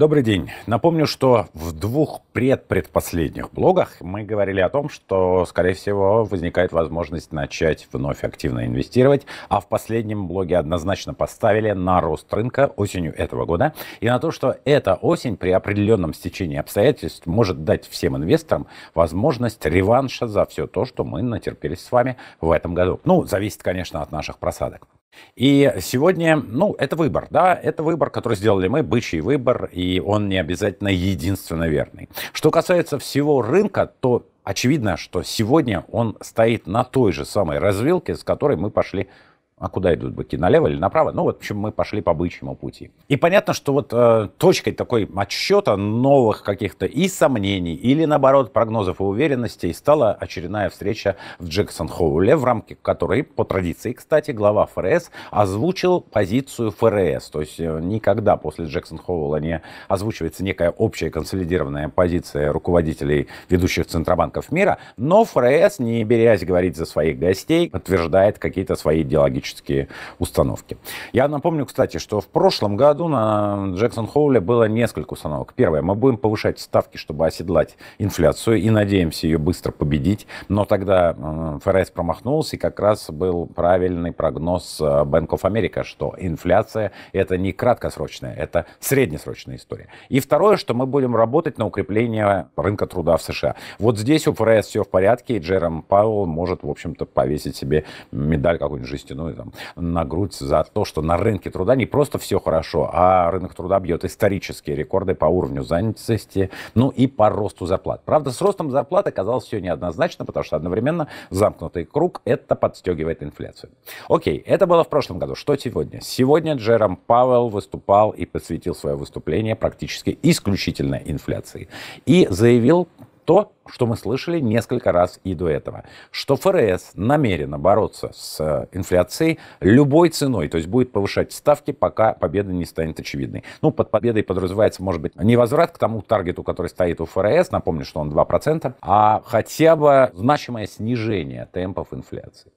Добрый день. Напомню, что в двух предпредпоследних блогах мы говорили о том, что, скорее всего, возникает возможность начать вновь активно инвестировать, а в последнем блоге однозначно поставили на рост рынка осенью этого года и на то, что эта осень при определенном стечении обстоятельств может дать всем инвесторам возможность реванша за все то, что мы натерпелись с вами в этом году. Ну, зависит, конечно, от наших просадок. И сегодня, ну, это выбор, да, это выбор, который сделали мы, бычий выбор, и он не обязательно единственно верный. Что касается всего рынка, то очевидно, что сегодня он стоит на той же самой развилке, с которой мы пошли а куда идут быки, налево или направо? Ну вот, в общем, мы пошли по бычьему пути. И понятно, что вот э, точкой такой отсчета новых каких-то и сомнений, или наоборот прогнозов и уверенностей стала очередная встреча в Джексон-Хоуле, в рамке которой, по традиции, кстати, глава ФРС озвучил позицию ФРС. То есть э, никогда после Джексон-Хоула не озвучивается некая общая консолидированная позиция руководителей ведущих центробанков мира, но ФРС, не берясь говорить за своих гостей, подтверждает какие-то свои идеологические технические установки. Я напомню, кстати, что в прошлом году на Джексон Хоуле было несколько установок. Первое, мы будем повышать ставки, чтобы оседлать инфляцию, и надеемся ее быстро победить. Но тогда ФРС промахнулся, и как раз был правильный прогноз э, Bank of America, что инфляция – это не краткосрочная, это среднесрочная история. И второе, что мы будем работать на укрепление рынка труда в США. Вот здесь у ФРС все в порядке, и Джером Пауэлл может, в общем-то, повесить себе медаль какую-нибудь жестяную там, на грудь за то, что на рынке труда не просто все хорошо, а рынок труда бьет исторические рекорды по уровню занятости, ну и по росту зарплат. Правда, с ростом зарплат оказалось все неоднозначно, потому что одновременно замкнутый круг это подстегивает инфляцию. Окей, это было в прошлом году. Что сегодня? Сегодня Джером Пауэлл выступал и посвятил свое выступление практически исключительно инфляции. И заявил то, что мы слышали несколько раз и до этого, что ФРС намерена бороться с э, инфляцией любой ценой, то есть будет повышать ставки, пока победа не станет очевидной. Ну, под победой подразумевается, может быть, не возврат к тому таргету, который стоит у ФРС, напомню, что он 2%, а хотя бы значимое снижение темпов инфляции.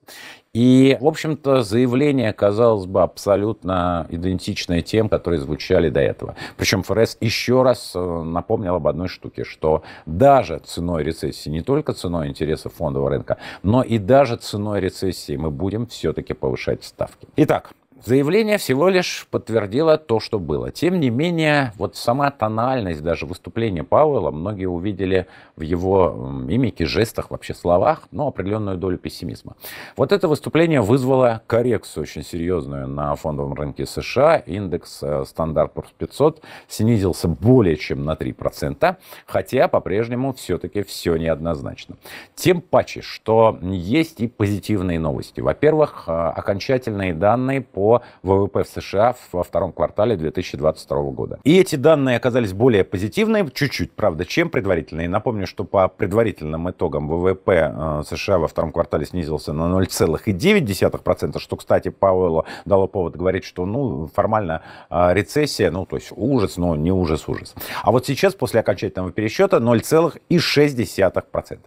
И, в общем-то, заявление, казалось бы, абсолютно идентичное тем, которые звучали до этого. Причем ФРС еще раз э, напомнил об одной штуке, что даже ценой рецессии, не только ценой интереса фондового рынка, но и даже ценой рецессии мы будем все-таки повышать ставки. Итак, Заявление всего лишь подтвердило то, что было. Тем не менее, вот сама тональность даже выступления Пауэлла, многие увидели в его мимике, жестах, вообще словах, ну, определенную долю пессимизма. Вот это выступление вызвало коррекцию очень серьезную на фондовом рынке США. Индекс э, стандарт 500 снизился более чем на 3%, хотя по-прежнему все-таки все неоднозначно. Тем паче, что есть и позитивные новости. Во-первых, э, окончательные данные по ВВП США во втором квартале 2022 года. И эти данные оказались более позитивными чуть-чуть, правда, чем предварительные. Напомню, что по предварительным итогам ВВП э, США во втором квартале снизился на 0,9%, что, кстати, Пауэллу дало повод говорить, что ну, формально э, рецессия, ну, то есть ужас, но не ужас-ужас. А вот сейчас, после окончательного пересчета, 0,6%.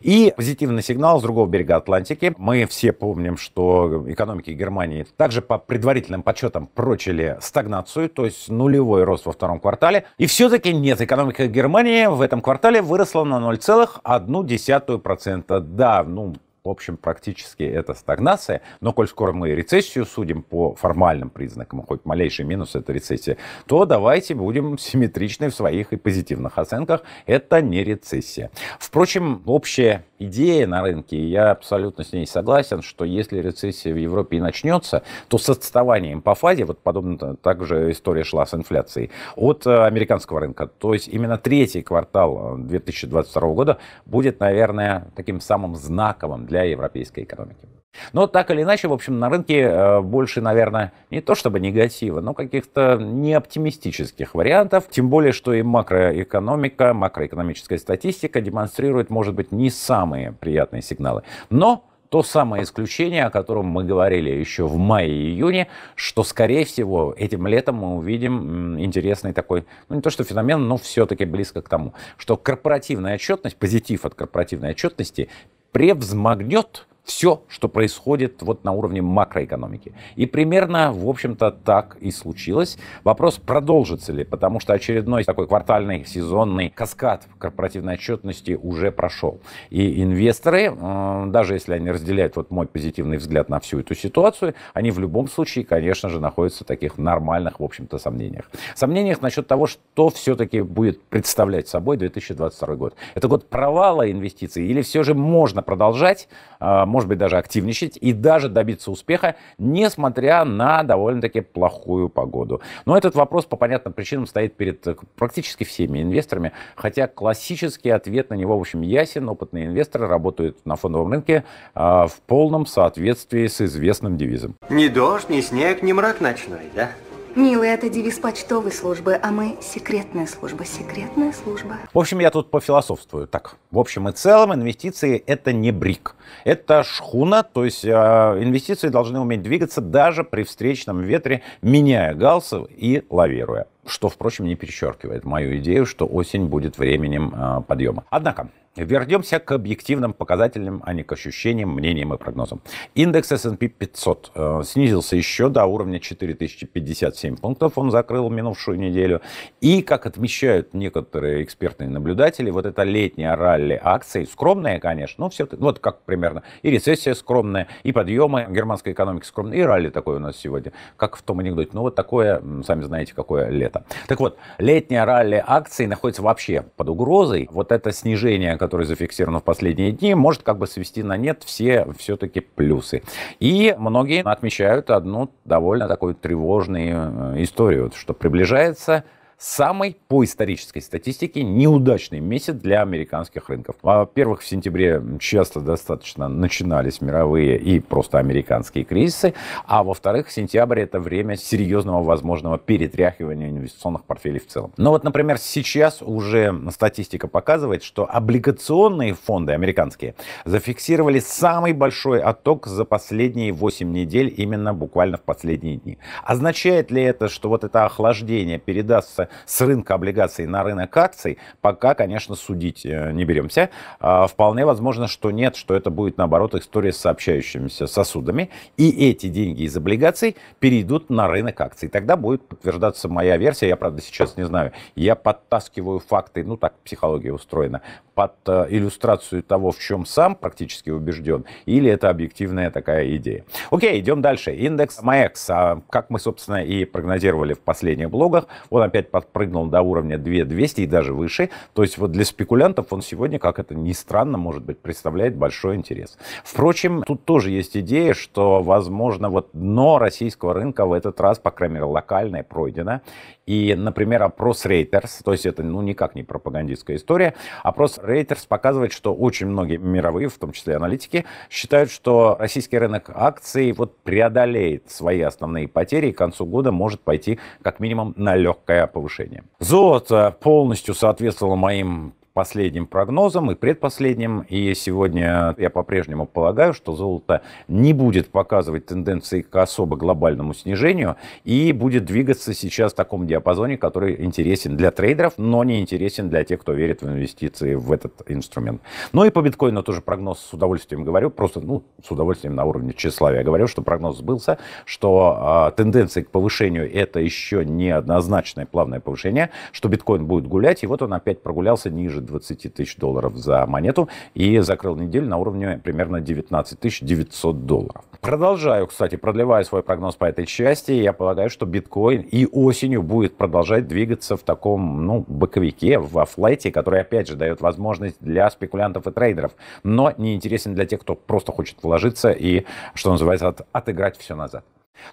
И позитивный сигнал с другого берега Атлантики. Мы все помним, что экономики Германии также по предварительным подсчетам прочили стагнацию, то есть нулевой рост во втором квартале. И все-таки нет, экономика Германии в этом квартале выросла на 0,1%. Да, ну, в общем, практически это стагнация. Но коль скоро мы рецессию судим по формальным признакам, хоть малейший минус это рецессия, то давайте будем симметричны в своих и позитивных оценках. Это не рецессия. Впрочем, общая идея на рынке, я абсолютно с ней согласен, что если рецессия в Европе и начнется, то с отставанием по фазе, вот подобно также история шла с инфляцией, от э, американского рынка. То есть именно третий квартал 2022 э, года будет, наверное, таким самым знаковым для для европейской экономики. Но так или иначе, в общем, на рынке э, больше, наверное, не то чтобы негатива, но каких-то неоптимистических вариантов. Тем более, что и макроэкономика, макроэкономическая статистика демонстрирует, может быть, не самые приятные сигналы. Но то самое исключение, о котором мы говорили еще в мае-июне, что, скорее всего, этим летом мы увидим интересный такой, ну не то что феномен, но все-таки близко к тому, что корпоративная отчетность, позитив от корпоративной отчетности превзмогнет все, что происходит вот на уровне макроэкономики. И примерно, в общем-то, так и случилось. Вопрос, продолжится ли, потому что очередной такой квартальный сезонный каскад корпоративной отчетности уже прошел. И инвесторы, э, даже если они разделяют вот мой позитивный взгляд на всю эту ситуацию, они в любом случае, конечно же, находятся в таких нормальных, в общем-то, сомнениях. Сомнениях насчет того, что все-таки будет представлять собой 2022 год. Это год провала инвестиций или все же можно продолжать, э, может быть, даже активничать и даже добиться успеха, несмотря на довольно-таки плохую погоду. Но этот вопрос по понятным причинам стоит перед э, практически всеми инвесторами, хотя классический ответ на него, в общем, ясен. Опытные инвесторы работают на фондовом рынке а, в полном соответствии с известным девизом. Ни дождь, ни снег, ни мрак ночной, да? Милый, это девиз почтовой службы, а мы секретная служба, секретная служба. В общем, я тут пофилософствую. Так, в общем и целом, инвестиции это не брик. Это шхуна, то есть э, инвестиции должны уметь двигаться даже при встречном ветре, меняя галсов и лавируя что, впрочем, не перечеркивает мою идею, что осень будет временем а, подъема. Однако, Вернемся к объективным показателям, а не к ощущениям, мнениям и прогнозам. Индекс S&P 500 э, снизился еще до уровня 4057 пунктов, он закрыл минувшую неделю. И, как отмечают некоторые экспертные наблюдатели, вот это летнее ралли акций, скромное, конечно, но все, ну, вот как примерно, и рецессия скромная, и подъемы германской экономики скромные, и ралли такое у нас сегодня, как в том анекдоте. Ну вот такое, сами знаете, какое лето лета. Так вот, летняя ралли акций находится вообще под угрозой. Вот это снижение, которое зафиксировано в последние дни, может как бы свести на нет все все-таки плюсы. И многие отмечают одну довольно такую тревожную э, историю, что приближается самый, по исторической статистике, неудачный месяц для американских рынков. Во-первых, в сентябре часто достаточно начинались мировые и просто американские кризисы, а во-вторых, сентябрь это время серьезного возможного перетряхивания инвестиционных портфелей в целом. Но ну вот, например, сейчас уже статистика показывает, что облигационные фонды американские зафиксировали самый большой отток за последние 8 недель, именно буквально в последние дни. Означает ли это, что вот это охлаждение передастся с рынка облигаций на рынок акций, пока, конечно, судить э, не беремся. А, вполне возможно, что нет, что это будет, наоборот, история с сообщающимися сосудами, и эти деньги из облигаций перейдут на рынок акций. Тогда будет подтверждаться моя версия, я, правда, сейчас не знаю, я подтаскиваю факты, ну так психология устроена, под э, иллюстрацию того, в чем сам практически убежден, или это объективная такая идея. Окей, идем дальше. Индекс МАЭКС, а, как мы, собственно, и прогнозировали в последних блогах, он опять под подпрыгнул до уровня 2200 и даже выше. То есть вот для спекулянтов он сегодня, как это ни странно, может быть, представляет большой интерес. Впрочем, тут тоже есть идея, что, возможно, вот дно российского рынка в этот раз, по крайней мере, локальное пройдено. И, например, опрос Reuters, то есть это ну никак не пропагандистская история, опрос Reuters показывает, что очень многие мировые, в том числе аналитики, считают, что российский рынок акций вот преодолеет свои основные потери и к концу года может пойти как минимум на легкое повышение повышение. Золото полностью соответствовало моим последним прогнозам и предпоследним. И сегодня я по-прежнему полагаю, что золото не будет показывать тенденции к особо глобальному снижению и будет двигаться сейчас в таком диапазоне, который интересен для трейдеров, но не интересен для тех, кто верит в инвестиции в этот инструмент. Ну и по биткоину тоже прогноз с удовольствием говорю, просто ну, с удовольствием на уровне тщеславия говорю, что прогноз сбылся, что э, тенденции к повышению это еще не однозначное плавное повышение, что биткоин будет гулять, и вот он опять прогулялся ниже 20 тысяч долларов за монету и закрыл неделю на уровне примерно 19 900 долларов. Продолжаю, кстати, продлеваю свой прогноз по этой части. Я полагаю, что биткоин и осенью будет продолжать двигаться в таком, ну, боковике, в флете, который, опять же, дает возможность для спекулянтов и трейдеров, но не интересен для тех, кто просто хочет вложиться и, что называется, от, отыграть все назад.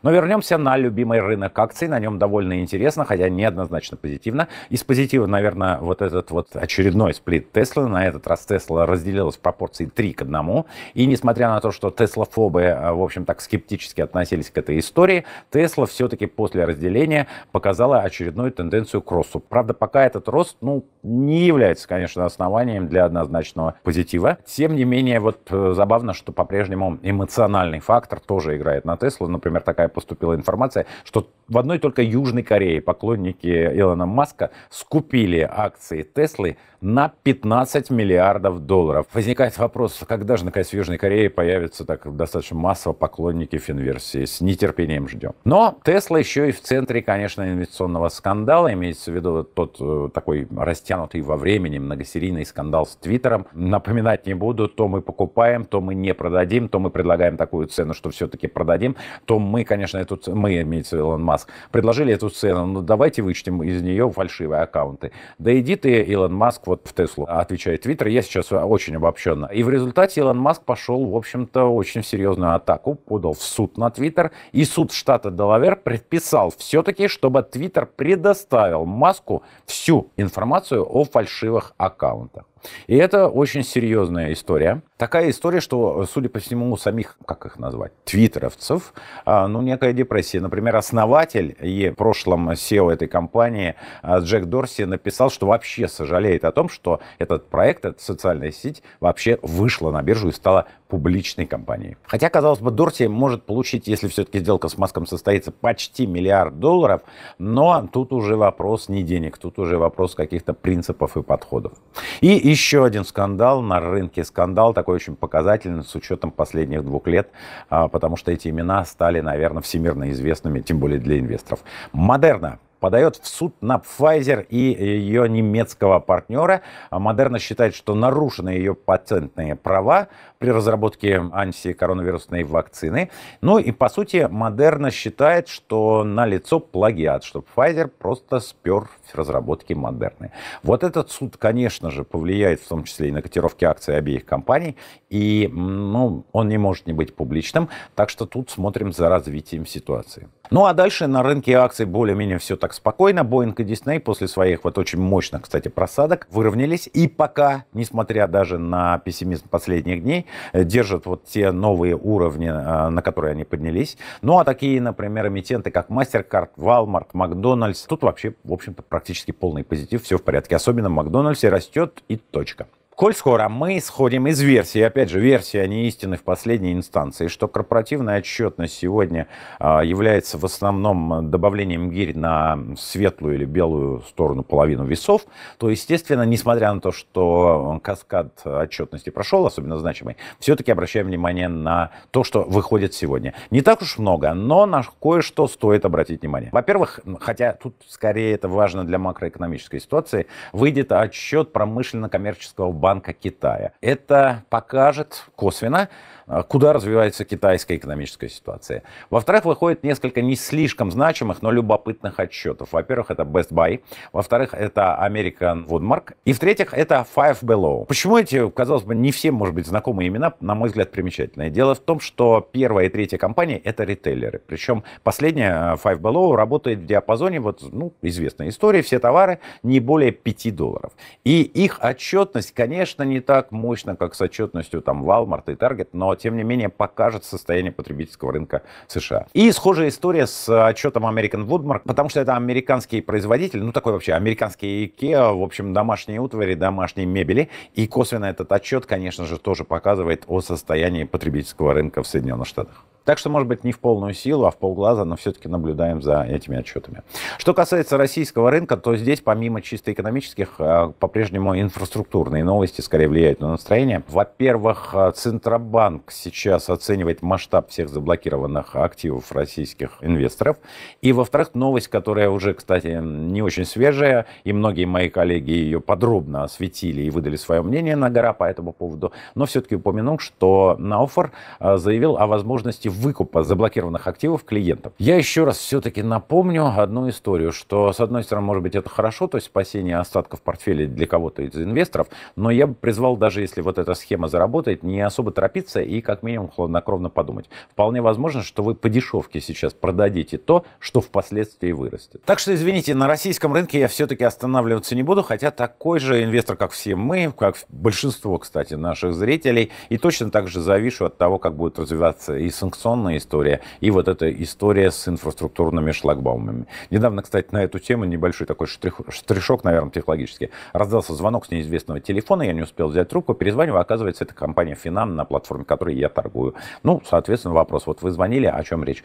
Но вернемся на любимый рынок акций. На нем довольно интересно, хотя неоднозначно позитивно. Из позитива, наверное, вот этот вот очередной сплит Тесла. На этот раз Тесла разделилась в пропорции 3 к 1. И несмотря на то, что теслофобы, э, в общем, так скептически относились к этой истории, Тесла все-таки после разделения показала очередную тенденцию к росту. Правда, пока этот рост, ну, не является, конечно, основанием для однозначного позитива. Тем не менее, вот э, забавно, что по-прежнему эмоциональный фактор тоже играет на Теслу. Например, такая поступила информация, что в одной только Южной Корее поклонники Илона Маска скупили акции Теслы на 15 миллиардов долларов. Возникает вопрос, когда же наконец в Южной Корее появятся так достаточно массово поклонники финверсии. С нетерпением ждем. Но Тесла еще и в центре, конечно, инвестиционного скандала. Имеется в виду тот э, такой растянутый во времени многосерийный скандал с Твиттером. Напоминать не буду, то мы покупаем, то мы не продадим, то мы предлагаем такую цену, что все-таки продадим, то мы, конечно, эту мы, имеется в виду Илон Маск, предложили эту цену, но ну, давайте вычтем из нее фальшивые аккаунты. Да иди ты, Илон Маск, вот в Теслу, а, отвечает Твиттер. Я сейчас а, очень обобщенно. И в результате Илон Маск пошел, в общем-то, очень в серьезную атаку, подал в суд на Твиттер. И суд штата Делавер предписал все-таки, чтобы Твиттер предоставил Маску всю информацию о фальшивых аккаунтах. И это очень серьезная история. Такая история, что, э, судя по всему, у самих, как их назвать, твиттеровцев, а, ну, некая депрессия. Например, основатель и в прошлом SEO этой компании а, Джек Дорси написал, что вообще сожалеет о том, что этот проект, эта социальная сеть вообще вышла на биржу и стала публичной компанией. Хотя, казалось бы, Дорси может получить, если все-таки сделка с Маском состоится, почти миллиард долларов, но тут уже вопрос не денег, тут уже вопрос каких-то принципов и подходов. И еще один скандал на рынке, скандал такой такой очень показательный с учетом последних двух лет, а, потому что эти имена стали, наверное, всемирно известными, тем более для инвесторов. Модерна подает в суд на Pfizer и ее немецкого партнера. А Модерна считает, что нарушены ее патентные права при разработке антикоронавирусной вакцины. Ну и, по сути, Модерна считает, что на лицо плагиат, что Pfizer просто спер разработки Модерны. Вот этот суд, конечно же, повлияет в том числе и на котировки акций обеих компаний, и ну, он не может не быть публичным, так что тут смотрим за развитием ситуации. Ну а дальше на рынке акций более-менее все так спокойно. Boeing и Disney после своих вот очень мощных, кстати, просадок выровнялись. И пока, несмотря даже на пессимизм последних дней, Э, держат вот те новые уровни, э, на которые они поднялись. Ну а такие, например, эмитенты, как MasterCard, Walmart, McDonald's, тут вообще, в общем-то, практически полный позитив, все в порядке. Особенно в Макдональдсе растет и точка. Коль скоро мы исходим из версии, опять же, версия а не истины в последней инстанции, что корпоративная отчетность сегодня а, является в основном добавлением гирь на светлую или белую сторону половину весов, то, естественно, несмотря на то, что каскад отчетности прошел, особенно значимый, все-таки обращаем внимание на то, что выходит сегодня. Не так уж много, но на кое-что стоит обратить внимание. Во-первых, хотя тут скорее это важно для макроэкономической ситуации, выйдет отчет промышленно-коммерческого банка Банка Китая. Это покажет косвенно, а куда развивается китайская экономическая ситуация. Во-вторых, выходит несколько не слишком значимых, но любопытных отчетов. Во-первых, это Best Buy. Во-вторых, это American Woodmark. И в-третьих, это Five Below. Почему эти, казалось бы, не всем, может быть, знакомые имена, на мой взгляд, примечательные? Дело в том, что первая и третья компании это ритейлеры. Причем последняя, э, Five Below, работает в диапазоне, вот, ну, известная история, все товары не более 5 долларов. И их отчетность, конечно, не так мощна, как с отчетностью там Walmart и Target, но тем не менее покажет состояние потребительского рынка США. И схожая история с э, отчетом American Woodmark, потому что это американский производитель, ну такой вообще американский IKEA, в общем, домашние утвари, домашние мебели. И косвенно этот отчет, конечно же, тоже показывает о состоянии потребительского рынка в Соединенных Штатах. Так что, может быть, не в полную силу, а в полглаза, но все-таки наблюдаем за этими отчетами. Что касается российского рынка, то здесь, помимо чисто экономических, э, по-прежнему инфраструктурные новости скорее влияют на настроение. Во-первых, э, Центробанк сейчас оценивает масштаб всех заблокированных активов российских инвесторов. И, во-вторых, новость, которая уже, кстати, не очень свежая, и многие мои коллеги ее подробно осветили и выдали свое мнение на гора по этому поводу, но все-таки упомянул, что Науфор э, заявил о возможности выкупа заблокированных активов клиентам. Я еще раз все-таки напомню одну историю, что с одной стороны, может быть, это хорошо, то есть спасение остатков портфеля для кого-то из инвесторов, но я бы призвал, даже если вот эта схема заработает, не особо торопиться и как минимум хладнокровно подумать. Вполне возможно, что вы по дешевке сейчас продадите то, что впоследствии вырастет. Так что, извините, на российском рынке я все-таки останавливаться не буду, хотя такой же инвестор, как все мы, как большинство, кстати, наших зрителей, и точно так же завишу от того, как будет развиваться и санкционные коррупционная история и вот эта история с инфраструктурными шлагбаумами. Недавно, кстати, на эту тему небольшой такой штрих, штришок, наверное, психологически. Раздался звонок с неизвестного телефона, я не успел взять трубку, перезваниваю, оказывается, это компания Финам, на платформе которой я торгую. Ну, соответственно, вопрос, вот вы звонили, о чем речь?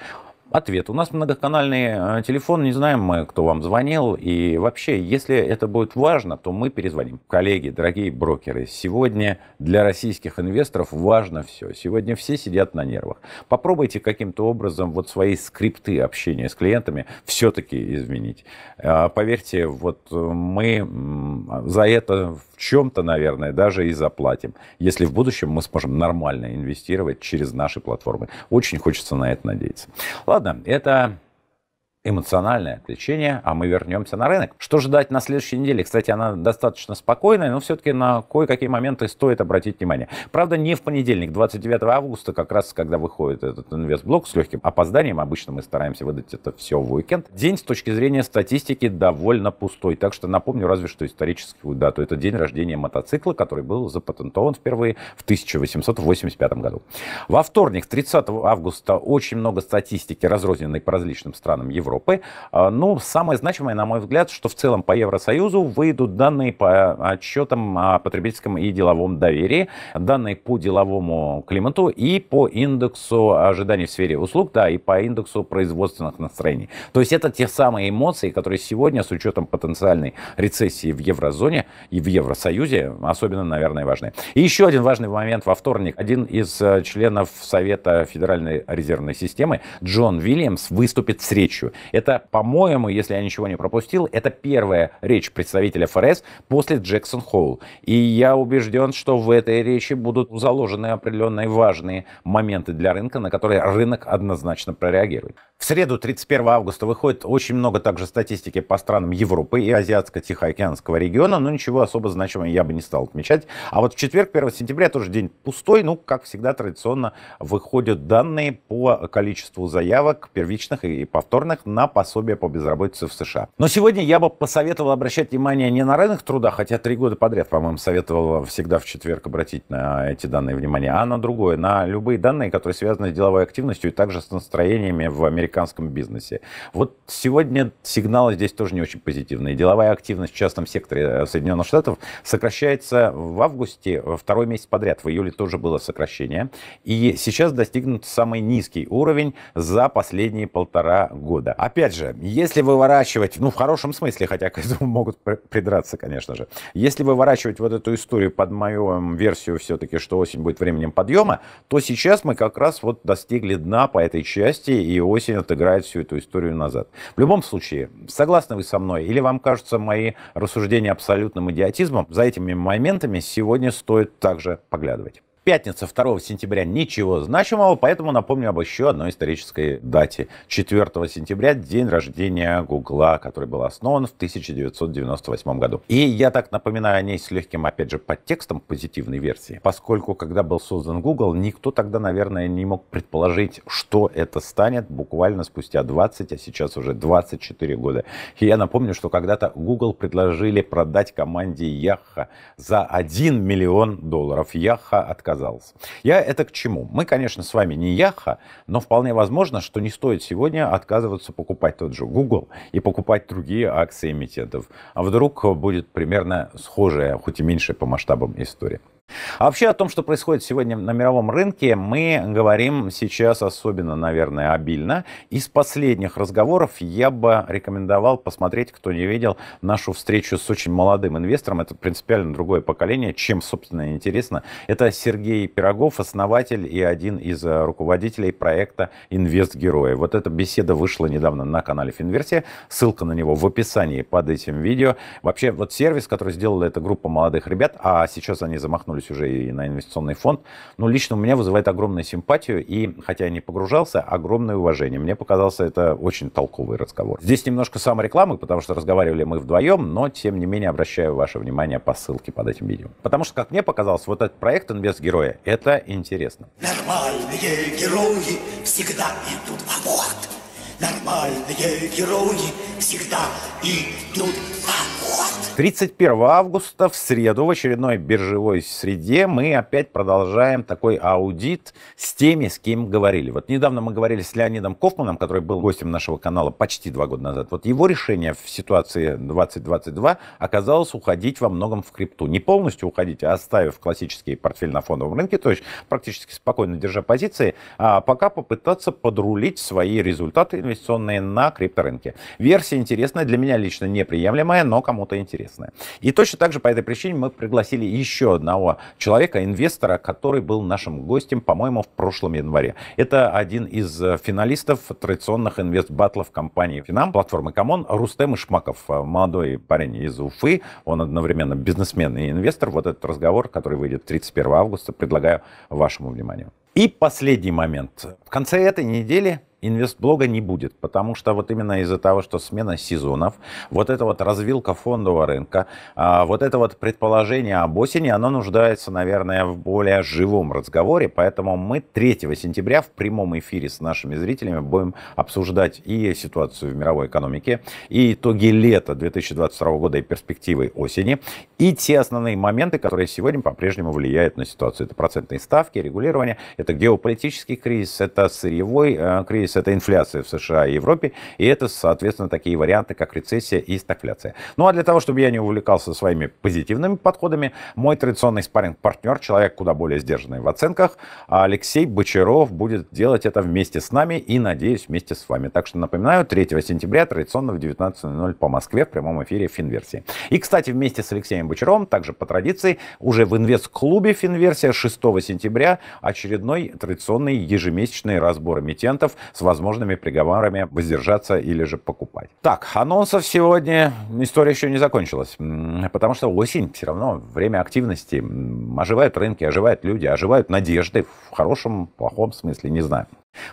Ответ. У нас многоканальный э, телефон, не знаем мы, кто вам звонил. И вообще, если это будет важно, то мы перезвоним. Коллеги, дорогие брокеры, сегодня для российских инвесторов важно все. Сегодня все сидят на нервах. Попробуйте каким-то образом вот свои скрипты общения с клиентами все-таки изменить. А, поверьте, вот э, мы за это в чем-то, наверное, даже и заплатим, если в будущем мы сможем нормально инвестировать через наши платформы. Очень хочется на это надеяться. Ладно, это эмоциональное отвлечение, а мы вернемся на рынок. Что ждать на следующей неделе? Кстати, она достаточно спокойная, но все-таки на кое-какие моменты стоит обратить внимание. Правда, не в понедельник, 29 августа, как раз когда выходит этот инвестблок с легким опозданием, обычно мы стараемся выдать это все в уикенд. День с точки зрения статистики довольно пустой, так что напомню разве что историческую дату. Это день рождения мотоцикла, который был запатентован впервые в 1885 году. Во вторник, 30 августа, очень много статистики, разрозненной по различным странам Европы Европы. А, ну, самое значимое, на мой взгляд, что в целом по Евросоюзу выйдут данные по отчетам о потребительском и деловом доверии, данные по деловому климату и по индексу ожиданий в сфере услуг, да, и по индексу производственных настроений. То есть это те самые эмоции, которые сегодня с учетом потенциальной рецессии в еврозоне и в Евросоюзе особенно, наверное, важны. И еще один важный момент во вторник. Один из э, членов Совета Федеральной резервной системы Джон Вильямс выступит с речью. Это, по-моему, если я ничего не пропустил, это первая речь представителя ФРС после Джексон Холл. И я убежден, что в этой речи будут заложены определенные важные моменты для рынка, на которые рынок однозначно прореагирует. В среду 31 августа выходит очень много также статистики по странам Европы и Азиатско-Тихоокеанского региона, но ничего особо значимого я бы не стал отмечать. А вот в четверг, 1 сентября, тоже день пустой, ну, как всегда, традиционно выходят данные по количеству заявок первичных и повторных на пособие по безработице в США. Но сегодня я бы посоветовал обращать внимание не на рынок труда, хотя три года подряд, по-моему, советовал всегда в четверг обратить на эти данные внимание, а на другое, на любые данные, которые связаны с деловой активностью и также с настроениями в американском бизнесе. Вот сегодня сигналы здесь тоже не очень позитивные. Деловая активность в частном секторе э, Соединенных Штатов сокращается в августе во э, второй месяц подряд. В июле тоже было сокращение. И сейчас достигнут самый низкий уровень за последние полтора года. Опять же, если выворачивать, ну, в хорошем смысле, хотя к этому могут придраться, конечно же, если выворачивать вот эту историю под мою эм, версию все-таки, что осень будет временем подъема, то сейчас мы как раз вот достигли дна по этой части, и осень отыграет всю эту историю назад. В любом случае, согласны вы со мной, или вам кажутся мои рассуждения абсолютным идиотизмом, за этими моментами сегодня стоит также поглядывать пятница 2 сентября ничего значимого, поэтому напомню об еще одной исторической дате. 4 сентября день рождения Гугла, который был основан в 1998 году. И я так напоминаю о ней с легким, опять же, подтекстом позитивной версии, поскольку когда был создан Google, никто тогда, наверное, не мог предположить, что это станет буквально спустя 20, а сейчас уже 24 года. И я напомню, что когда-то Google предложили продать команде Яха за 1 миллион долларов. Яха отказался оказалось. Я это к чему? Мы, конечно, с вами не Яха, но вполне возможно, что не стоит сегодня отказываться покупать тот же Google и покупать другие акции эмитентов. А вдруг будет примерно схожая, хоть и меньшая по масштабам история. А вообще о том, что происходит сегодня на мировом рынке, мы говорим сейчас особенно, наверное, обильно. Из последних разговоров я бы рекомендовал посмотреть, кто не видел, нашу встречу с очень молодым инвестором. Это принципиально другое поколение, чем, собственно, интересно. Это Сергей Пирогов, основатель и один из э, руководителей проекта «Инвест Герои». Вот эта беседа вышла недавно на канале Финверсия. Ссылка на него в описании под этим видео. Вообще, вот сервис, который сделала эта группа молодых ребят, а сейчас они замахнулись наткнулись уже и на инвестиционный фонд. Но лично у меня вызывает огромную симпатию и, хотя я не погружался, огромное уважение. Мне показался это очень толковый разговор. Здесь немножко саморекламы, потому что разговаривали мы вдвоем, но тем не менее обращаю ваше внимание по ссылке под этим видео. Потому что, как мне показалось, вот этот проект «Инвест героя» — это интересно. Нормальные герои всегда идут в аборт. Нормальные герои всегда идут на 31 августа в среду в очередной биржевой среде мы опять продолжаем такой аудит с теми, с кем говорили. Вот недавно мы говорили с Леонидом Кофманом, который был гостем нашего канала почти два года назад. Вот его решение в ситуации 2022 оказалось уходить во многом в крипту. Не полностью уходить, а оставив классический портфель на фондовом рынке, то есть практически спокойно держа позиции, а пока попытаться подрулить свои результаты инвестиционные на крипторынке. Версия интересная, для меня лично неприемлемая, но кому-то интересная. И точно так же по этой причине мы пригласили еще одного человека, инвестора, который был нашим гостем, по-моему, в прошлом январе. Это один из э, финалистов традиционных инвест-батлов компании Финам, платформы Камон, Рустем Ишмаков, э, молодой парень из Уфы, он одновременно бизнесмен и инвестор. Вот этот разговор, который выйдет 31 августа, предлагаю вашему вниманию. И последний момент. В конце этой недели инвестблога не будет, потому что вот именно из-за того, что смена сезонов, вот эта вот развилка фондового рынка, а, вот это вот предположение об осени, оно нуждается, наверное, в более живом разговоре, поэтому мы 3 сентября в прямом эфире с нашими зрителями будем обсуждать и ситуацию в мировой экономике, и итоги лета 2022 года и перспективы осени, и те основные моменты, которые сегодня по-прежнему влияют на ситуацию. Это процентные ставки, регулирование, это геополитический кризис, это сырьевой э, кризис, столкнулись, это инфляция в США и Европе, и это, соответственно, такие варианты, как рецессия и стагфляция. Ну а для того, чтобы я не увлекался своими позитивными подходами, мой традиционный спаринг партнер человек куда более сдержанный в оценках, Алексей Бочаров будет делать это вместе с нами и, надеюсь, вместе с вами. Так что напоминаю, 3 сентября традиционно в 19.00 по Москве в прямом эфире Финверсии. И, кстати, вместе с Алексеем Бочаровым, также по традиции, уже в инвест-клубе Финверсия 6 сентября очередной традиционный ежемесячный разбор эмитентов с возможными приговорами воздержаться или же покупать. Так, анонсов сегодня история еще не закончилась, потому что осень все равно время активности. Оживают рынки, оживают люди, оживают надежды в хорошем, плохом смысле, не знаю.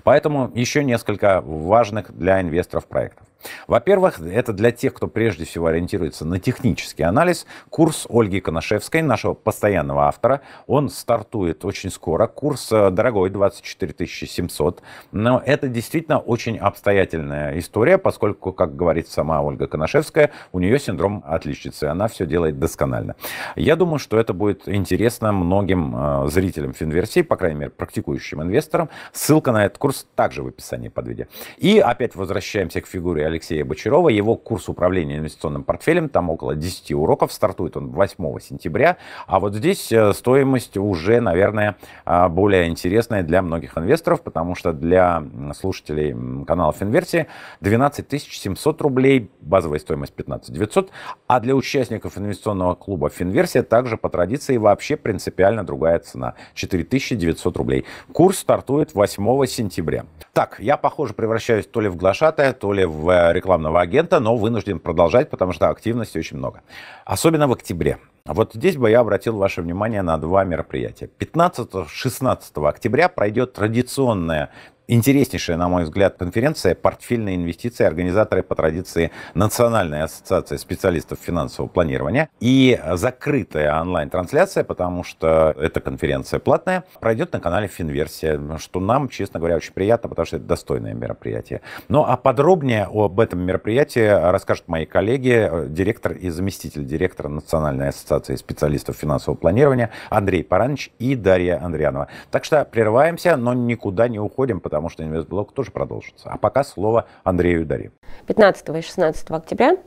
Поэтому еще несколько важных для инвесторов проектов. Во-первых, это для тех, кто прежде всего ориентируется на технический анализ. Курс Ольги Коношевской, нашего постоянного автора, он стартует очень скоро. Курс э, дорогой, 24 700. Но это действительно очень обстоятельная история, поскольку, как говорит сама Ольга Коношевская, у нее синдром отличницы. Она все делает досконально. Я думаю, что это будет интересно многим э, зрителям Финверсии, по крайней мере, практикующим инвесторам. Ссылка на этот курс также в описании под видео. И опять возвращаемся к фигуре Алексея Бочарова, его курс управления инвестиционным портфелем, там около 10 уроков, стартует он 8 сентября, а вот здесь э, стоимость уже, наверное, а, более интересная для многих инвесторов, потому что для слушателей канала Финверсии 12 700 рублей, базовая стоимость 15 900, а для участников инвестиционного клуба Финверсия также по традиции вообще принципиально другая цена, 4 900 рублей. Курс стартует 8 сентября. Так, я, похоже, превращаюсь то ли в глашатая, то ли в э, рекламного агента, но вынужден продолжать, потому что активности очень много. Особенно в октябре. Вот здесь бы я обратил ваше внимание на два мероприятия. 15-16 октября пройдет традиционное интереснейшая, на мой взгляд, конференция «Портфельные инвестиции. Организаторы по традиции Национальной ассоциации специалистов финансового планирования». И закрытая онлайн-трансляция, потому что эта конференция платная, пройдет на канале Финверсия, что нам, честно говоря, очень приятно, потому что это достойное мероприятие. Ну, а подробнее об этом мероприятии расскажут мои коллеги, директор и заместитель директора Национальной ассоциации специалистов финансового планирования Андрей Паранович и Дарья Андрианова. Так что прерываемся, но никуда не уходим, потому потому что инвестблок тоже продолжится. А пока слово Андрею Дари. 15 и 16 октября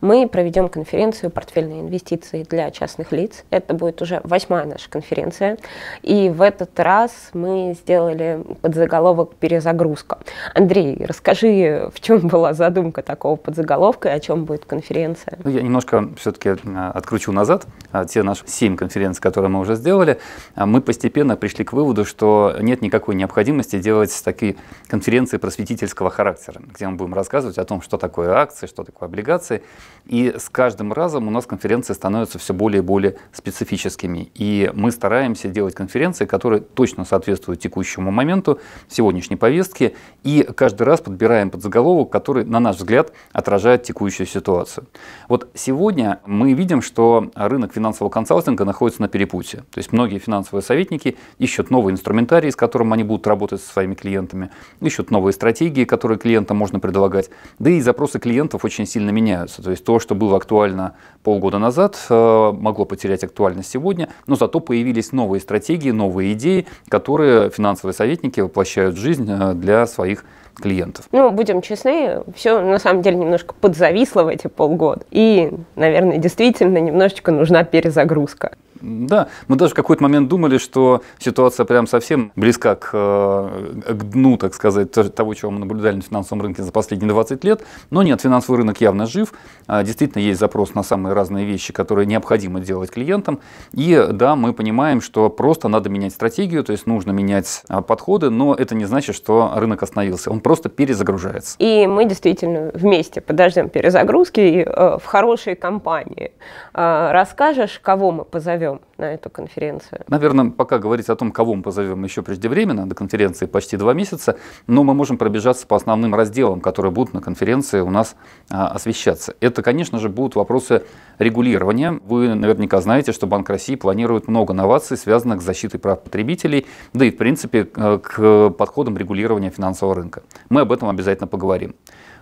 мы проведем конференцию «Портфельные инвестиции для частных лиц». Это будет уже восьмая наша конференция. И в этот раз мы сделали подзаголовок «Перезагрузка». Андрей, расскажи, в чем была задумка такого подзаголовка и о чем будет конференция? Ну, я немножко все-таки а, откручу назад. А, те наши семь конференций, которые мы уже сделали, а мы постепенно пришли к выводу, что нет никакой необходимости делать такие так и конференции просветительского характера, где мы будем рассказывать о том, что такое акции, что такое облигации. И с каждым разом у нас конференции становятся все более и более специфическими. И мы стараемся делать конференции, которые точно соответствуют текущему моменту, сегодняшней повестке, и каждый раз подбираем под заголовок, который, на наш взгляд, отражает текущую ситуацию. Вот сегодня мы видим, что рынок финансового консалтинга находится на перепутье. То есть многие финансовые советники ищут новый инструментарий, с которым они будут работать со своими клиентами, клиентами, ищут новые стратегии, которые клиентам можно предлагать. Да и запросы клиентов очень сильно меняются. То есть то, что было актуально полгода назад, э, могло потерять актуальность сегодня, но зато появились новые стратегии, новые идеи, которые финансовые советники воплощают в жизнь э, для своих клиентов. Ну, будем честны, все на самом деле немножко подзависло в эти полгода. И, наверное, действительно немножечко нужна перезагрузка. Да, мы даже в какой-то момент думали, что ситуация прям совсем близка к, э, к дну, так сказать, того, чего мы наблюдали на финансовом рынке за последние 20 лет. Но нет, финансовый рынок явно жив. А, действительно, есть запрос на самые разные вещи, которые необходимо делать клиентам. И да, мы понимаем, что просто надо менять стратегию, то есть нужно менять а, подходы, но это не значит, что рынок остановился. Он просто перезагружается. И мы действительно вместе подождем перезагрузки э, в хорошей компании. А, расскажешь, кого мы позовем? позовем на эту конференцию? Наверное, пока говорить о том, кого мы позовем еще преждевременно, до конференции почти два месяца, но мы можем пробежаться по основным разделам, которые будут на конференции у нас а, освещаться. Это, конечно же, будут вопросы регулирования. Вы наверняка знаете, что Банк России планирует много новаций, связанных с защитой прав потребителей, да и, в принципе, к подходам регулирования финансового рынка. Мы об этом обязательно поговорим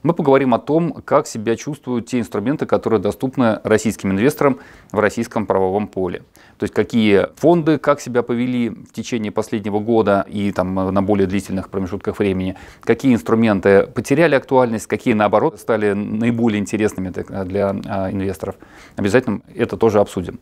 мы поговорим о том, как себя чувствуют те инструменты, которые доступны российским инвесторам в российском правовом поле. То есть какие фонды, как себя повели в течение последнего года и там на более длительных промежутках времени, какие инструменты потеряли актуальность, какие наоборот стали наиболее интересными для а, инвесторов. Обязательно это тоже обсудим.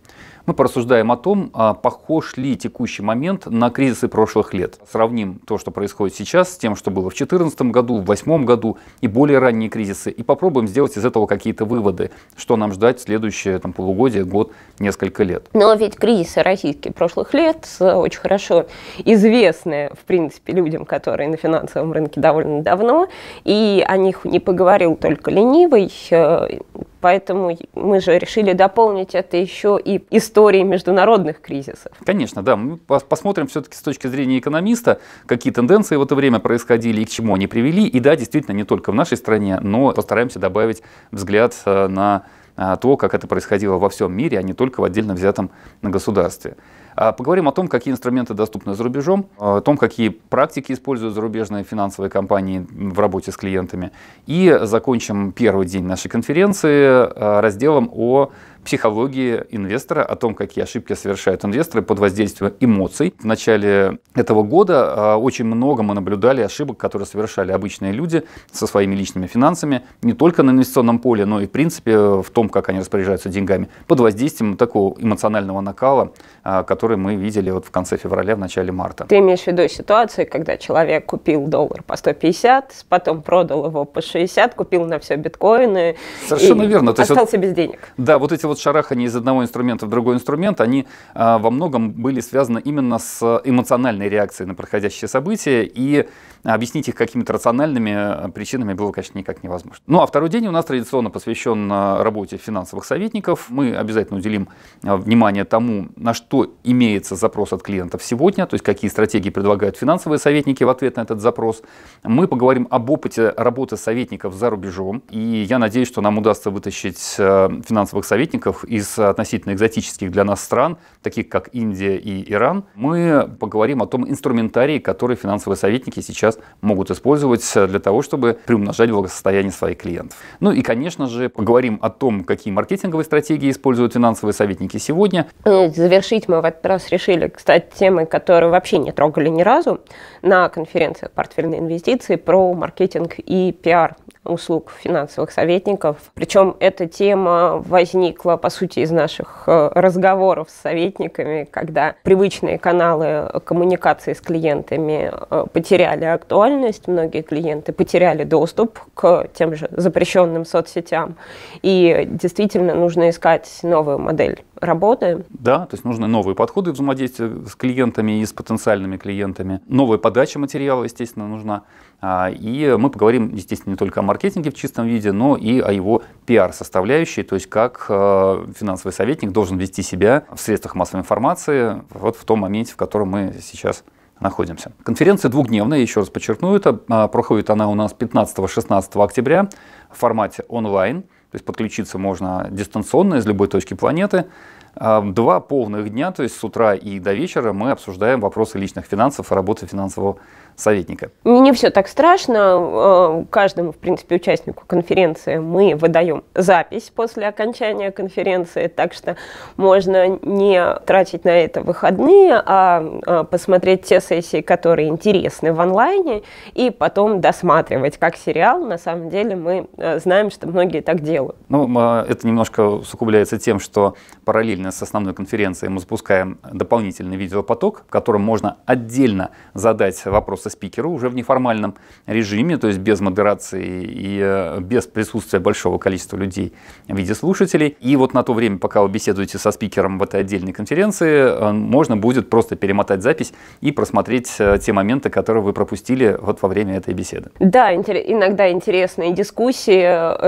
Мы порассуждаем о том, а, похож ли текущий момент на кризисы прошлых лет. Сравним то, что происходит сейчас, с тем, что было в 2014 году, в 2008 году и более ранние кризисы, и попробуем сделать из этого какие-то выводы, что нам ждать в следующее там, полугодие, год, несколько лет. Но ну, а ведь кризисы российские прошлых лет э, очень хорошо известны, в принципе, людям, которые на финансовом рынке довольно давно, и о них не поговорил только ленивый, э, Поэтому мы же решили дополнить это еще и историей международных кризисов. Конечно, да. Мы посмотрим все-таки с точки зрения экономиста, какие тенденции в это время происходили и к чему они привели. И да, действительно, не только в нашей стране, но постараемся добавить взгляд э, на э, то, как это происходило во всем мире, а не только в отдельно взятом государстве. А, поговорим о том, какие инструменты доступны за рубежом, о том, какие практики используют зарубежные финансовые компании в работе с клиентами. И закончим первый день нашей конференции а, разделом о психологии инвестора, о том, какие ошибки совершают инвесторы под воздействием эмоций. В начале этого года а, очень много мы наблюдали ошибок, которые совершали обычные люди со своими личными финансами, не только на инвестиционном поле, но и в принципе в том, как они распоряжаются деньгами, под воздействием такого эмоционального накала, а, который мы видели вот в конце февраля, в начале марта. Ты имеешь в виду ситуацию, когда человек купил доллар по 150, потом продал его по 60, купил на все биткоины. Совершенно верно. То есть остался вот, без денег. Да, вот эти вот вот шарахание из одного инструмента в другой инструмент, они а, во многом были связаны именно с эмоциональной реакцией на происходящее событие, и объяснить их какими-то рациональными а, причинами было, конечно, никак невозможно. Ну а второй день у нас традиционно посвящен а, работе финансовых советников. Мы обязательно уделим внимание тому, на что имеется запрос от клиентов сегодня, то есть какие стратегии предлагают финансовые советники в ответ на этот запрос. Мы поговорим об опыте работы советников за рубежом, и я надеюсь, что нам удастся вытащить финансовых советников рынков из относительно экзотических для нас стран, таких как Индия и Иран, мы поговорим о том инструментарии, который финансовые советники сейчас могут использовать для того, чтобы приумножать благосостояние своих клиентов. Ну и, конечно же, поговорим о том, какие маркетинговые стратегии используют финансовые советники сегодня. Э, завершить мы в этот раз решили, кстати, темы, которые вообще не трогали ни разу на конференциях «Портфельные инвестиции про маркетинг и пиар услуг финансовых советников. Причем эта тема возникла, по сути, из наших э, разговоров с советниками, когда привычные каналы коммуникации с клиентами э, потеряли актуальность, многие клиенты потеряли доступ к тем же запрещенным соцсетям, и действительно нужно искать новую модель работы. Да, то есть нужны новые подходы взаимодействия с клиентами и с потенциальными клиентами. Новая подача материала, естественно, нужна. А, и мы поговорим, естественно, не только о маркетинге в чистом виде, но и о его пиар-составляющей, то есть как э, финансовый советник должен вести себя в средствах массовой информации вот в том моменте, в котором мы сейчас находимся. Конференция двухдневная, еще раз подчеркну это, а, проходит она у нас 15-16 октября в формате онлайн, то есть подключиться можно дистанционно из любой точки планеты. А, два полных дня, то есть с утра и до вечера, мы обсуждаем вопросы личных финансов и работы финансового советника? Не, все так страшно. Э, каждому, в принципе, участнику конференции мы выдаем запись после окончания конференции, так что можно не тратить на это выходные, а э, посмотреть те сессии, которые интересны в онлайне, и потом досматривать как сериал. На самом деле мы э, знаем, что многие так делают. Ну, а, это немножко усугубляется тем, что параллельно с основной конференцией мы запускаем дополнительный видеопоток, в котором можно отдельно задать вопросы спикеру уже в неформальном режиме, то есть без модерации и э, без присутствия большого количества людей в виде слушателей. И вот на то время, пока вы беседуете со спикером в этой отдельной конференции, э, можно будет просто перемотать запись и просмотреть э, те моменты, которые вы пропустили вот во время этой беседы. Да, иногда интересные дискуссии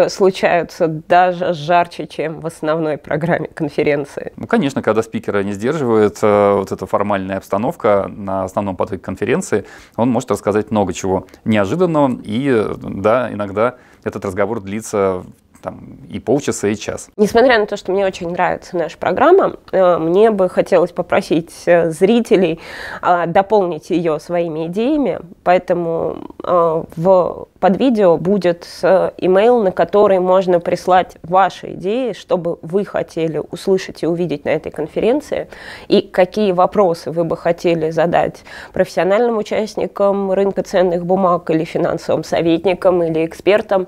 случаются даже жарче, чем в основной программе конференции. Ну, конечно, когда спикера не сдерживает вот эта формальная обстановка на основном потоке конференции, он может рассказать много чего неожиданного, и э, да, иногда этот разговор длится там и полчаса, и час. Несмотря на то, что мне очень нравится наша программа, э, мне бы хотелось попросить э, зрителей а, дополнить ее своими идеями, поэтому э, в, под видео будет имейл, на который можно прислать ваши идеи, что бы вы хотели услышать и увидеть на этой конференции, и какие вопросы вы бы хотели задать профессиональным участникам рынка ценных бумаг или финансовым советникам или экспертам.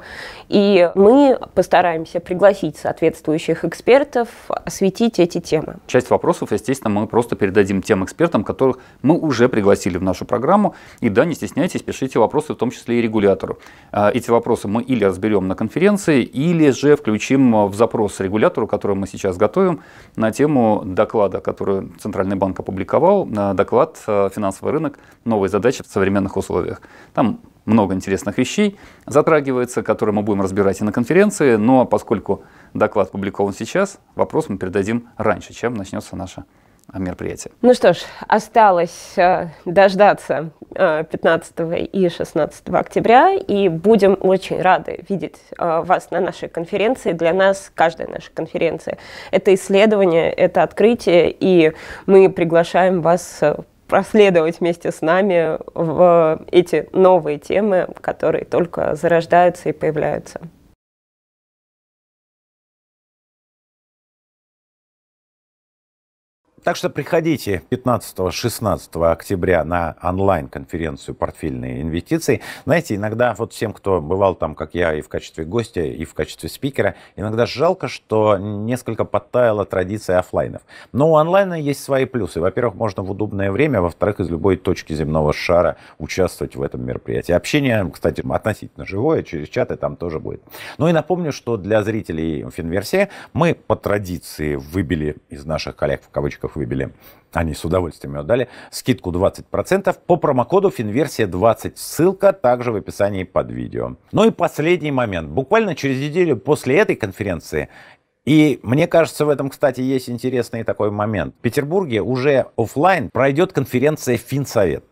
И мы по стараемся пригласить соответствующих экспертов, осветить эти темы. Часть вопросов, естественно, мы просто передадим тем экспертам, которых мы уже пригласили в нашу программу. И да, не стесняйтесь, пишите вопросы, в том числе и регулятору. А, эти вопросы мы или разберем на конференции, или же включим в запрос регулятору, который мы сейчас готовим, на тему доклада, который Центральный банк опубликовал, доклад э, «Финансовый рынок. Новые задачи в современных условиях». Там много интересных вещей затрагивается, которые мы будем разбирать и на конференции, но поскольку доклад опубликован сейчас, вопрос мы передадим раньше, чем начнется наше а, мероприятие. Ну что ж, осталось э, дождаться э, 15 и 16 октября, и будем очень рады видеть э, вас на нашей конференции. Для нас каждая наша конференция – это исследование, это открытие, и мы приглашаем вас э, проследовать вместе с нами в эти новые темы, которые только зарождаются и появляются. Так что приходите 15-16 октября на онлайн-конференцию «Портфельные инвестиции». Знаете, иногда вот всем, кто бывал там, как я, и в качестве гостя, и в качестве спикера, иногда жалко, что несколько подтаяла традиция офлайнов. Но у онлайна есть свои плюсы. Во-первых, можно в удобное время, во-вторых, из любой точки земного шара участвовать в этом мероприятии. Общение, кстати, относительно живое, через чаты там тоже будет. Ну и напомню, что для зрителей Финверсии мы по традиции выбили из наших коллег в кавычках их выбили. Они с удовольствием ее отдали. Скидку 20% по промокоду «Финверсия20». Ссылка также в описании под видео. Ну и последний момент. Буквально через неделю после этой конференции и мне кажется, в этом, кстати, есть интересный такой момент. В Петербурге уже офлайн пройдет конференция «Финсовет».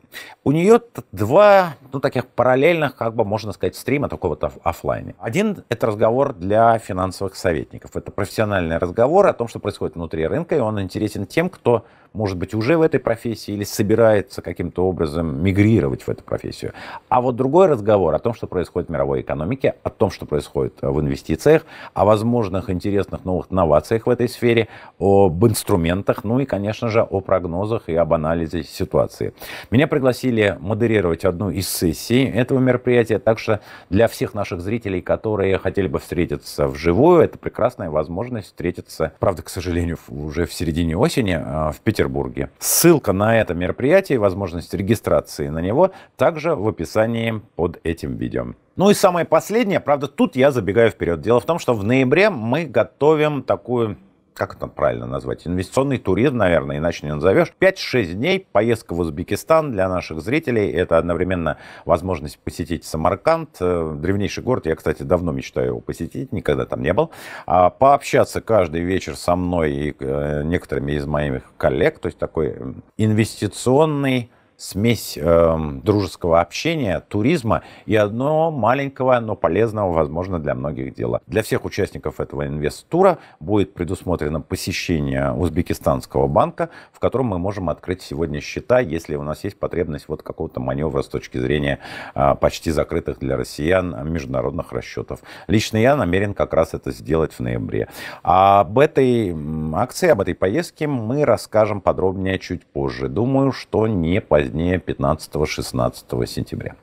У нее два, ну, таких параллельных, как бы, можно сказать, стрима, только вот офлайне. Один — это разговор для финансовых советников. Это профессиональный разговор о том, что происходит внутри рынка, и он интересен тем, кто, может быть, уже в этой профессии или собирается каким-то образом мигрировать в эту профессию. А вот другой разговор о том, что происходит в мировой экономике, о том, что происходит э, в инвестициях, о возможных интересных новых новациях в этой сфере, об инструментах, ну и, конечно же, о прогнозах и об анализе ситуации. Меня пригласили пригласили модерировать одну из сессий этого мероприятия, так что для всех наших зрителей, которые хотели бы встретиться вживую, это прекрасная возможность встретиться, правда, к сожалению, уже в середине осени а, в Петербурге. Ссылка на это мероприятие и возможность регистрации на него также в описании под этим видео. Ну и самое последнее, правда, тут я забегаю вперед. Дело в том, что в ноябре мы готовим такую как это правильно назвать, инвестиционный туризм, наверное, иначе не назовешь. 5-6 дней поездка в Узбекистан для наших зрителей. Это одновременно возможность посетить Самарканд, э, древнейший город. Я, кстати, давно мечтаю его посетить, никогда там не был. А пообщаться каждый вечер со мной и э, некоторыми из моих коллег. То есть такой инвестиционный смесь э, дружеского общения, туризма и одно маленького, но полезного, возможно, для многих дела. Для всех участников этого инвест-тура будет предусмотрено посещение Узбекистанского банка, в котором мы можем открыть сегодня счета, если у нас есть потребность вот какого-то маневра с точки зрения э, почти закрытых для россиян международных расчетов. Лично я намерен как раз это сделать в ноябре. А об этой акции, об этой поездке мы расскажем подробнее чуть позже. Думаю, что не позднее дне 15-16 сентября.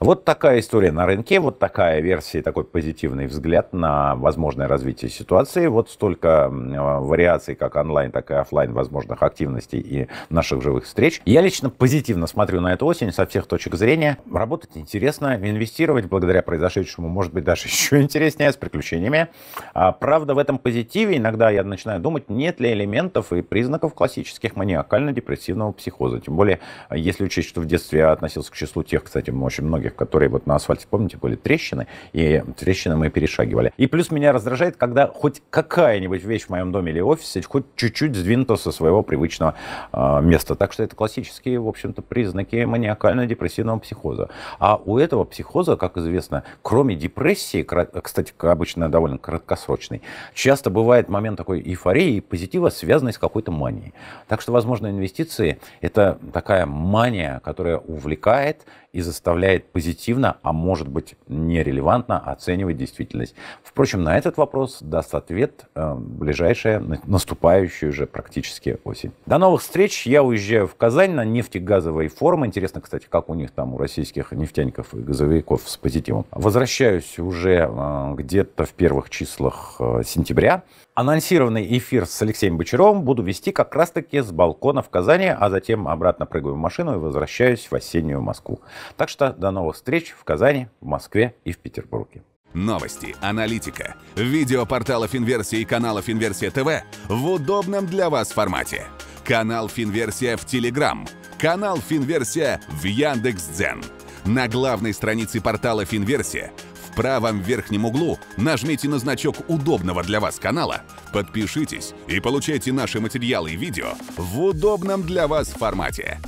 Вот такая история на рынке, вот такая версия, такой позитивный взгляд на возможное развитие ситуации. Вот столько э, вариаций, как онлайн, так и офлайн возможных активностей и наших живых встреч. Я лично позитивно смотрю на эту осень со всех точек зрения. Работать интересно, инвестировать благодаря произошедшему может быть даже еще интереснее, с приключениями. А, правда, в этом позитиве иногда я начинаю думать, нет ли элементов и признаков классических маниакально-депрессивного психоза. Тем более, если учесть, что в детстве я относился к числу тех, кстати, мощь очень многих, которые вот на асфальте, помните, были трещины, и трещины мы перешагивали. И плюс меня раздражает, когда хоть какая-нибудь вещь в моем доме или офисе хоть чуть-чуть сдвинута со своего привычного э, места. Так что это классические, в общем-то, признаки маниакально-депрессивного психоза. А у этого психоза, как известно, кроме депрессии, кстати, обычно довольно краткосрочной, часто бывает момент такой эйфории и позитива, связанный с какой-то манией. Так что, возможно, инвестиции – это такая мания, которая увлекает, и заставляет позитивно, а может быть нерелевантно оценивать действительность. Впрочем, на этот вопрос даст ответ э, ближайшая, наступающая уже практически осень. До новых встреч. Я уезжаю в Казань на нефтегазовый форум. Интересно, кстати, как у них там, у российских нефтяников и газовиков с позитивом. Возвращаюсь уже э, где-то в первых числах э, сентября. Анонсированный эфир с Алексеем Бочаровым буду вести как раз-таки с балкона в Казани, а затем обратно прыгаю в машину и возвращаюсь в осеннюю Москву. Так что до новых встреч в Казани, в Москве и в Петербурге. Новости, аналитика, видеопорталов Финверсия и канала Финверсия ТВ в удобном для вас формате. Канал Финверсия в Телеграм, канал Финверсия в Яндекс.Дзен. На главной странице портала Финверсия правом верхнем углу нажмите на значок удобного для вас канала, подпишитесь и получайте наши материалы и видео в удобном для вас формате.